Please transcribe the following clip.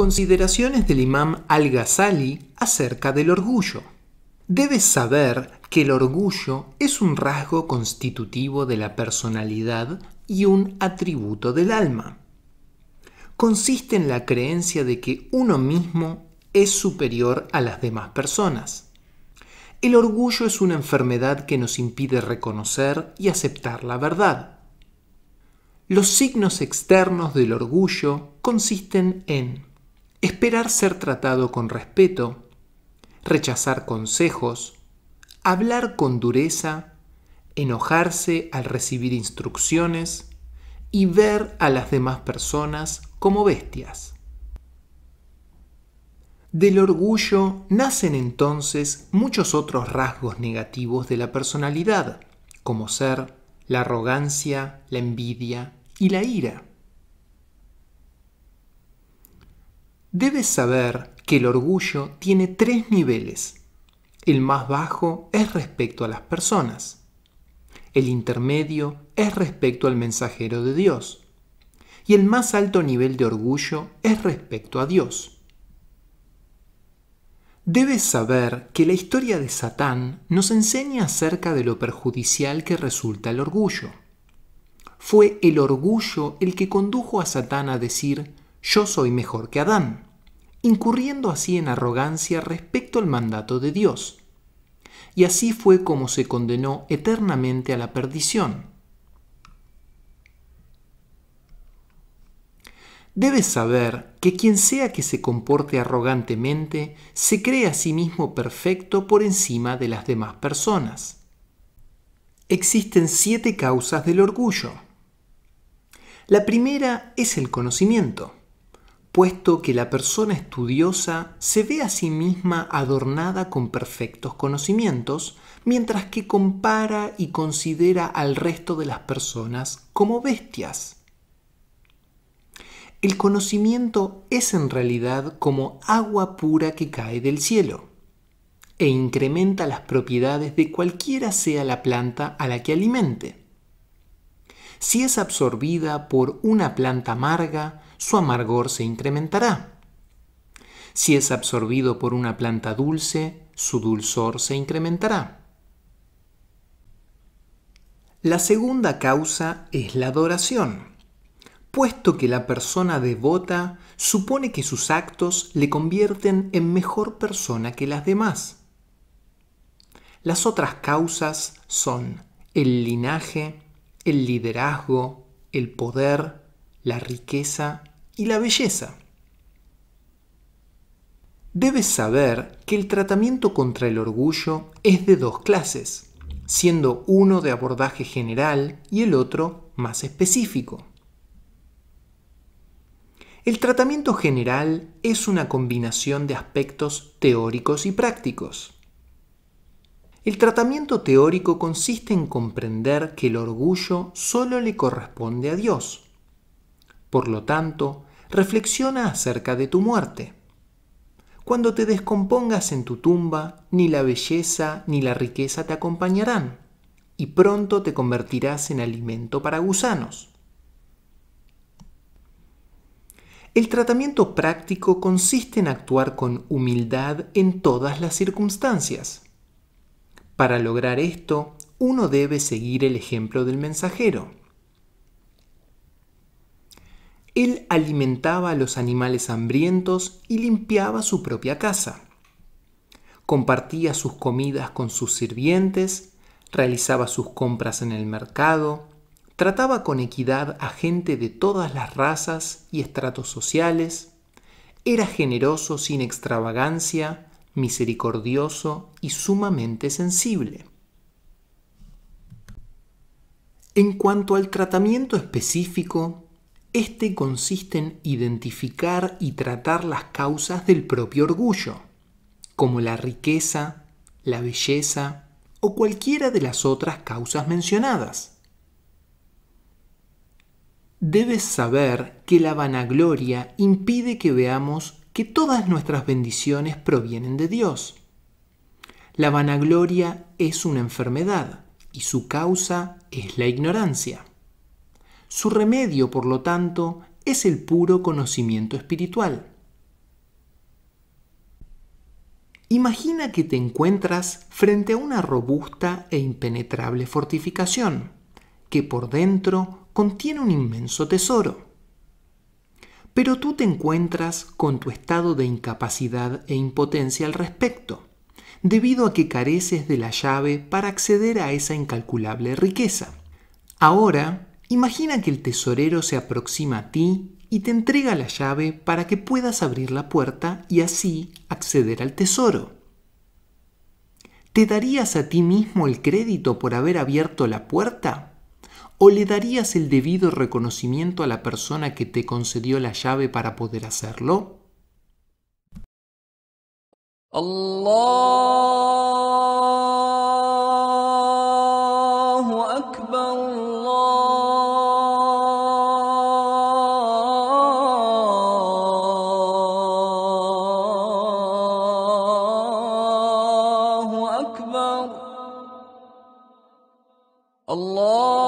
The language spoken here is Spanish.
Consideraciones del imam al-Ghazali acerca del orgullo. Debes saber que el orgullo es un rasgo constitutivo de la personalidad y un atributo del alma. Consiste en la creencia de que uno mismo es superior a las demás personas. El orgullo es una enfermedad que nos impide reconocer y aceptar la verdad. Los signos externos del orgullo consisten en esperar ser tratado con respeto, rechazar consejos, hablar con dureza, enojarse al recibir instrucciones y ver a las demás personas como bestias. Del orgullo nacen entonces muchos otros rasgos negativos de la personalidad, como ser la arrogancia, la envidia y la ira. Debes saber que el orgullo tiene tres niveles. El más bajo es respecto a las personas. El intermedio es respecto al mensajero de Dios. Y el más alto nivel de orgullo es respecto a Dios. Debes saber que la historia de Satán nos enseña acerca de lo perjudicial que resulta el orgullo. Fue el orgullo el que condujo a Satán a decir, yo soy mejor que Adán, incurriendo así en arrogancia respecto al mandato de Dios. Y así fue como se condenó eternamente a la perdición. Debes saber que quien sea que se comporte arrogantemente se cree a sí mismo perfecto por encima de las demás personas. Existen siete causas del orgullo. La primera es el conocimiento puesto que la persona estudiosa se ve a sí misma adornada con perfectos conocimientos, mientras que compara y considera al resto de las personas como bestias. El conocimiento es en realidad como agua pura que cae del cielo e incrementa las propiedades de cualquiera sea la planta a la que alimente. Si es absorbida por una planta amarga, su amargor se incrementará. Si es absorbido por una planta dulce, su dulzor se incrementará. La segunda causa es la adoración, puesto que la persona devota supone que sus actos le convierten en mejor persona que las demás. Las otras causas son el linaje, el liderazgo, el poder, la riqueza y la belleza. Debes saber que el tratamiento contra el orgullo es de dos clases, siendo uno de abordaje general y el otro más específico. El tratamiento general es una combinación de aspectos teóricos y prácticos. El tratamiento teórico consiste en comprender que el orgullo solo le corresponde a Dios por lo tanto, reflexiona acerca de tu muerte. Cuando te descompongas en tu tumba, ni la belleza ni la riqueza te acompañarán, y pronto te convertirás en alimento para gusanos. El tratamiento práctico consiste en actuar con humildad en todas las circunstancias. Para lograr esto, uno debe seguir el ejemplo del mensajero él alimentaba a los animales hambrientos y limpiaba su propia casa. Compartía sus comidas con sus sirvientes, realizaba sus compras en el mercado, trataba con equidad a gente de todas las razas y estratos sociales, era generoso sin extravagancia, misericordioso y sumamente sensible. En cuanto al tratamiento específico, este consiste en identificar y tratar las causas del propio orgullo, como la riqueza, la belleza o cualquiera de las otras causas mencionadas. Debes saber que la vanagloria impide que veamos que todas nuestras bendiciones provienen de Dios. La vanagloria es una enfermedad y su causa es la ignorancia. Su remedio, por lo tanto, es el puro conocimiento espiritual. Imagina que te encuentras frente a una robusta e impenetrable fortificación, que por dentro contiene un inmenso tesoro. Pero tú te encuentras con tu estado de incapacidad e impotencia al respecto, debido a que careces de la llave para acceder a esa incalculable riqueza. Ahora, Imagina que el tesorero se aproxima a ti y te entrega la llave para que puedas abrir la puerta y así acceder al tesoro. ¿Te darías a ti mismo el crédito por haber abierto la puerta? ¿O le darías el debido reconocimiento a la persona que te concedió la llave para poder hacerlo? Allah Allah